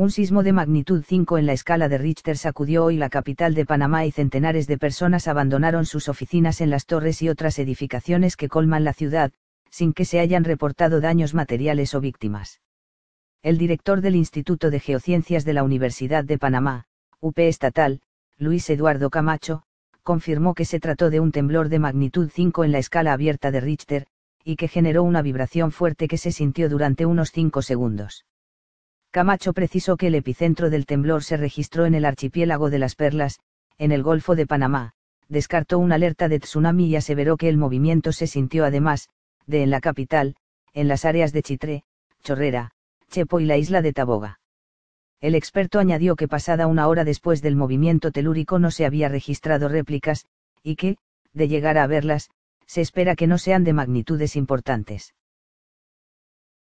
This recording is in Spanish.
Un sismo de magnitud 5 en la escala de Richter sacudió hoy la capital de Panamá y centenares de personas abandonaron sus oficinas en las torres y otras edificaciones que colman la ciudad, sin que se hayan reportado daños materiales o víctimas. El director del Instituto de Geociencias de la Universidad de Panamá, UP Estatal, Luis Eduardo Camacho, confirmó que se trató de un temblor de magnitud 5 en la escala abierta de Richter, y que generó una vibración fuerte que se sintió durante unos 5 segundos. Camacho precisó que el epicentro del temblor se registró en el archipiélago de las Perlas, en el Golfo de Panamá, descartó una alerta de tsunami y aseveró que el movimiento se sintió además, de en la capital, en las áreas de Chitré, Chorrera, Chepo y la isla de Taboga. El experto añadió que pasada una hora después del movimiento telúrico no se había registrado réplicas, y que, de llegar a verlas, se espera que no sean de magnitudes importantes.